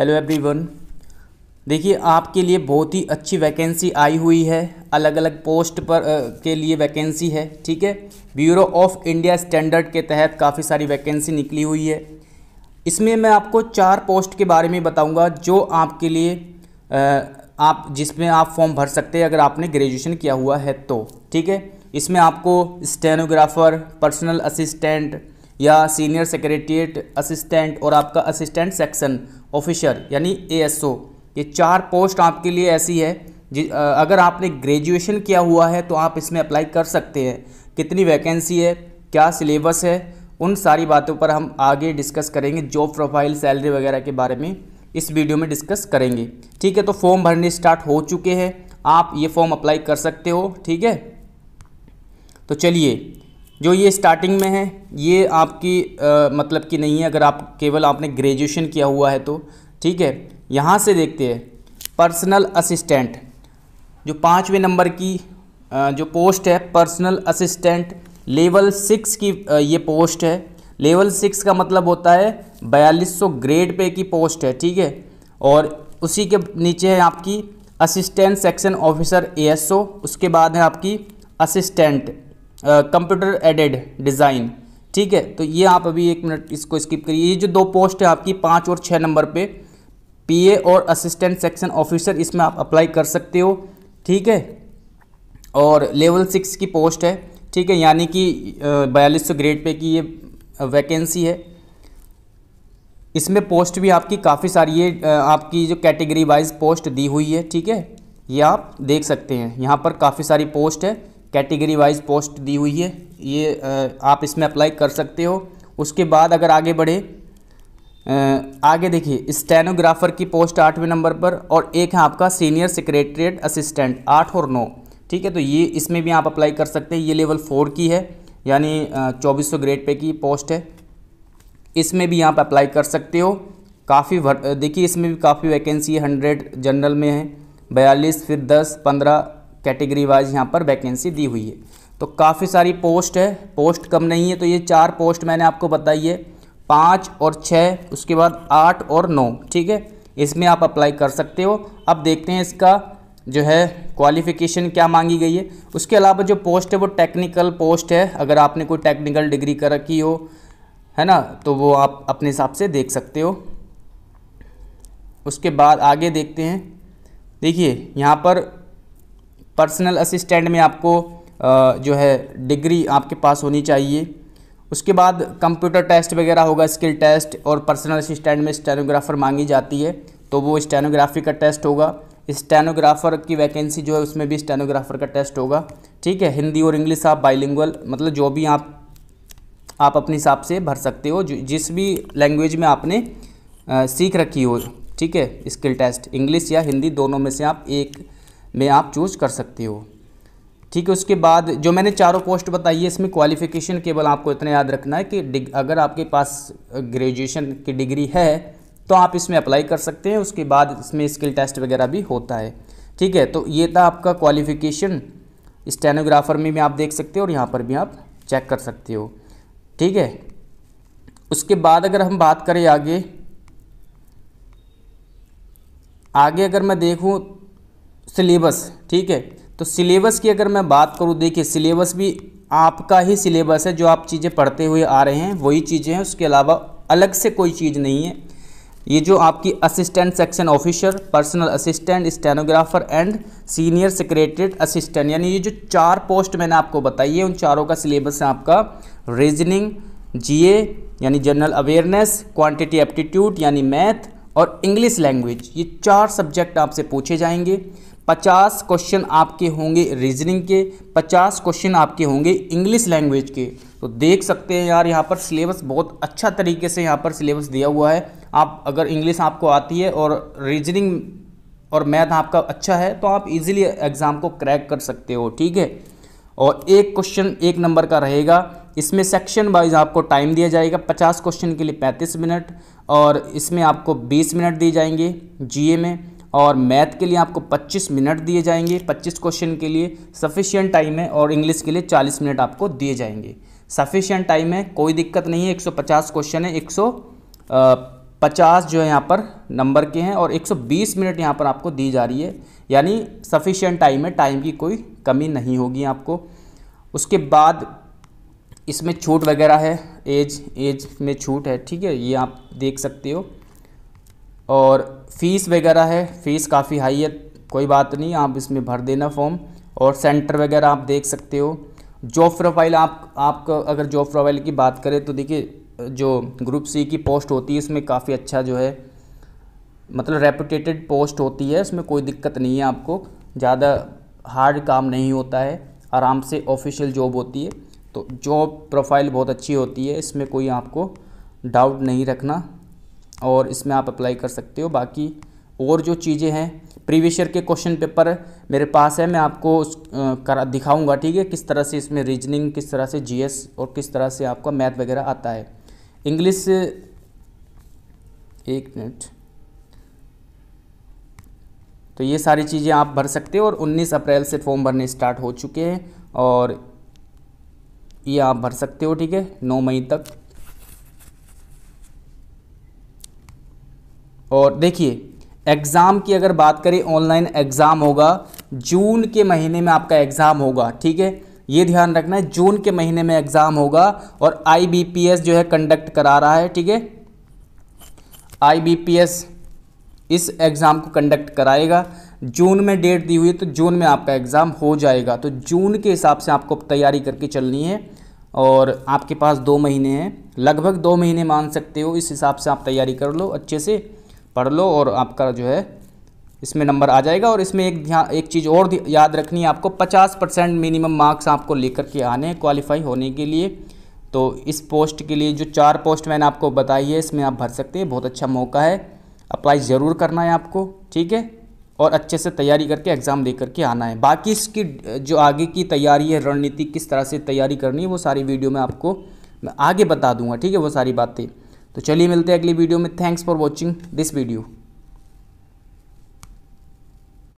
hello everyone देखिए आपके लिए बहुत ही अच्छी वैकेंसी आई हुई है अलग अलग पोस्ट पर आ, के लिए वैकेंसी है ठीक है ब्यूरो ऑफ इंडिया स्टैंडर्ड के तहत काफ़ी सारी वैकेंसी निकली हुई है इसमें मैं आपको चार पोस्ट के बारे में बताऊंगा जो आपके लिए आ, आप जिसमें आप फॉर्म भर सकते हैं अगर आपने ग्रेजुएशन किया हुआ है तो ठीक है इसमें आपको स्टेनोग्राफ़र पर्सनल असिस्टेंट या सीनियर सेक्रेटरीट असिस्टेंट और आपका असिस्टेंट सेक्शन ऑफिसर यानी एएसओ ये चार पोस्ट आपके लिए ऐसी है अगर आपने ग्रेजुएशन किया हुआ है तो आप इसमें अप्लाई कर सकते हैं कितनी वैकेंसी है क्या सिलेबस है उन सारी बातों पर हम आगे डिस्कस करेंगे जॉब प्रोफाइल सैलरी वगैरह के बारे में इस वीडियो में डिस्कस करेंगे ठीक है तो फॉर्म भरने स्टार्ट हो चुके हैं आप ये फॉर्म अप्लाई कर सकते हो ठीक है तो चलिए जो ये स्टार्टिंग में है ये आपकी आ, मतलब की नहीं है अगर आप केवल आपने ग्रेजुएशन किया हुआ है तो ठीक है यहाँ से देखते हैं पर्सनल असिस्टेंट जो पाँचवें नंबर की आ, जो पोस्ट है पर्सनल असिस्टेंट लेवल सिक्स की आ, ये पोस्ट है लेवल सिक्स का मतलब होता है बयालीस सौ ग्रेड पे की पोस्ट है ठीक है और उसी के नीचे है आपकी असिस्टेंट सेक्शन ऑफिसर एएसओ उसके बाद है आपकी असिस्टेंट कंप्यूटर एडेड डिज़ाइन ठीक है तो ये आप अभी एक मिनट इसको स्किप करिए ये जो दो पोस्ट है आपकी पाँच और छः नंबर पे पीए और असिस्टेंट सेक्शन ऑफिसर इसमें आप अप्लाई कर सकते हो ठीक है और लेवल सिक्स की पोस्ट है ठीक है यानी कि बयालीस सौ ग्रेड पे की ये वैकेंसी है इसमें पोस्ट भी आपकी काफ़ी सारी ये आपकी जो कैटेगरी वाइज पोस्ट दी हुई है ठीक है ये आप देख सकते हैं यहाँ पर काफ़ी सारी पोस्ट है कैटेगरी वाइज पोस्ट दी हुई है ये आप इसमें अप्लाई कर सकते हो उसके बाद अगर आगे बढ़े आगे देखिए स्टेनोग्राफर की पोस्ट आठवें नंबर पर और एक है आपका सीनियर सेक्रेटरीट असिस्टेंट आठ और नौ ठीक है तो ये इसमें भी आप अप्लाई कर सकते हैं ये लेवल फोर की है यानी चौबीस सौ ग्रेड पे की पोस्ट है इसमें भी आप अप्लाई कर सकते हो काफ़ी देखिए इसमें भी काफ़ी वैकेंसी है हंड्रेड जनरल में है बयालीस फिर दस पंद्रह कैटेगरी वाइज यहाँ पर वैकेंसी दी हुई है तो काफ़ी सारी पोस्ट है पोस्ट कम नहीं है तो ये चार पोस्ट मैंने आपको बताई है पाँच और छः उसके बाद आठ और नौ ठीक है इसमें आप अप्लाई कर सकते हो अब देखते हैं इसका जो है क्वालिफ़िकेशन क्या मांगी गई है उसके अलावा जो पोस्ट है वो टेक्निकल पोस्ट है अगर आपने कोई टेक्निकल डिग्री कर रखी हो है ना तो वो आप अपने हिसाब से देख सकते हो उसके बाद आगे देखते हैं देखिए यहाँ पर पर्सनल असिस्टेंट में आपको जो है डिग्री आपके पास होनी चाहिए उसके बाद कंप्यूटर टेस्ट वगैरह होगा स्किल टेस्ट और पर्सनल असिस्टेंट में स्टेनोग्राफर मांगी जाती है तो वो स्टेनोग्राफी का टेस्ट होगा स्टेनोग्राफर की वैकेंसी जो है उसमें भी स्टेनोग्राफर का टेस्ट होगा ठीक है हिंदी और इंग्लिश आप बाइलिंगुअल मतलब जो भी आप आप अपने हिसाब से भर सकते हो जिस भी लैंग्वेज में आपने आ, सीख रखी हो ठीक है स्किल टेस्ट इंग्लिश या हिंदी दोनों में से आप एक में आप चूज कर सकते हो ठीक है उसके बाद जो मैंने चारों पोस्ट बताई है इसमें क्वालिफ़िकेशन केवल आपको इतना याद रखना है कि अगर आपके पास ग्रेजुएशन की डिग्री है तो आप इसमें अप्लाई कर सकते हैं उसके बाद इसमें स्किल टेस्ट वगैरह भी होता है ठीक है तो ये था आपका क्वालिफ़िकेशन स्टेनोग्राफर में भी आप देख सकते हो और यहाँ पर भी आप चेक कर सकते हो ठीक है उसके बाद अगर हम बात करें आगे आगे अगर मैं देखूँ सिलेबस ठीक है तो सिलेबस की अगर मैं बात करूँ देखिए सिलेबस भी आपका ही सिलेबस है जो आप चीज़ें पढ़ते हुए आ रहे हैं वही चीज़ें हैं उसके अलावा अलग से कोई चीज़ नहीं है ये जो आपकी assistant section officer personal assistant stenographer and senior secretariat assistant यानी ये जो चार पोस्ट मैंने आपको बताई है उन चारों का सिलेबस है आपका रीजनिंग जीए यानी जनरल अवेयरनेस क्वांटिटी एप्टीट्यूड यानी मैथ और इंग्लिश लैंग्वेज ये चार सब्जेक्ट आपसे पूछे जाएंगे पचास क्वेश्चन आपके होंगे रीजनिंग के पचास क्वेश्चन आपके होंगे इंग्लिश लैंग्वेज के तो देख सकते हैं यार यहाँ पर सिलेबस बहुत अच्छा तरीके से यहाँ पर सिलेबस दिया हुआ है आप अगर इंग्लिश आपको आती है और रीजनिंग और मैथ आपका अच्छा है तो आप इजीली एग्ज़ाम को क्रैक कर सकते हो ठीक है और एक क्वेश्चन एक नंबर का रहेगा इसमें सेक्शन वाइज आपको टाइम दिया जाएगा पचास क्वेश्चन के लिए पैंतीस मिनट और इसमें आपको बीस मिनट दिए जाएंगे जी में और मैथ के लिए आपको 25 मिनट दिए जाएंगे 25 क्वेश्चन के लिए सफिशियंट टाइम है और इंग्लिश के लिए 40 मिनट आपको दिए जाएंगे सफिशियंट टाइम है कोई दिक्कत नहीं है 150 क्वेश्चन है 150 जो है यहाँ पर नंबर के हैं और 120 मिनट यहाँ पर आपको दी जा रही है यानी सफिशियंट टाइम है टाइम की कोई कमी नहीं होगी आपको उसके बाद इसमें छूट वगैरह है एज एज में छूट है ठीक है ये आप देख सकते हो और फ़ीस वगैरह है फ़ीस काफ़ी हाई है कोई बात नहीं आप इसमें भर देना फॉर्म और सेंटर वगैरह आप देख सकते हो जॉब प्रोफाइल आप आपका अगर जॉब प्रोफाइल की बात करें तो देखिए जो ग्रुप सी की पोस्ट होती है इसमें काफ़ी अच्छा जो है मतलब रेपुटेटेड पोस्ट होती है इसमें कोई दिक्कत नहीं है आपको ज़्यादा हार्ड काम नहीं होता है आराम से ऑफिशियल जॉब होती है तो जॉब प्रोफाइल बहुत अच्छी होती है इसमें कोई आपको डाउट नहीं रखना और इसमें आप अप्लाई कर सकते हो बाकी और जो चीज़ें हैं प्रीवियस ईयर के क्वेश्चन पेपर मेरे पास है मैं आपको करा दिखाऊंगा ठीक है किस तरह से इसमें रीजनिंग किस तरह से जीएस और किस तरह से आपका मैथ वगैरह आता है इंग्लिश एक मिनट तो ये सारी चीज़ें आप भर सकते हो और 19 अप्रैल से फॉर्म भरने स्टार्ट हो चुके हैं और ये आप भर सकते हो ठीक है नौ मई तक और देखिए एग्ज़ाम की अगर बात करें ऑनलाइन एग्ज़ाम होगा जून के महीने में आपका एग्ज़ाम होगा ठीक है ये ध्यान रखना है जून के महीने में एग्ज़ाम होगा और आईबीपीएस जो है कंडक्ट करा रहा है ठीक है आईबीपीएस इस एग्ज़ाम को कंडक्ट कराएगा जून में डेट दी हुई है तो जून में आपका एग्ज़ाम हो जाएगा तो जून के हिसाब से आपको तैयारी करके चलनी है और आपके पास दो महीने हैं लगभग दो महीने मान सकते हो इस हिसाब से आप तैयारी कर लो अच्छे से पढ़ लो और आपका जो है इसमें नंबर आ जाएगा और इसमें एक ध्यान एक चीज़ और याद रखनी है आपको 50 परसेंट मिनिमम मार्क्स आपको लेकर के आने हैं क्वालिफाई होने के लिए तो इस पोस्ट के लिए जो चार पोस्ट मैंने आपको बताई है इसमें आप भर सकते हैं बहुत अच्छा मौका है अप्लाई ज़रूर करना है आपको ठीक है और अच्छे से तैयारी करके एग्ज़ाम दे करके आना है बाकी इसकी जो आगे की तैयारी है रणनीति किस तरह से तैयारी करनी है वो सारी वीडियो में आपको मैं आगे बता दूंगा ठीक है वो सारी बातें तो चलिए मिलते हैं अगली वीडियो में thanks for watching this video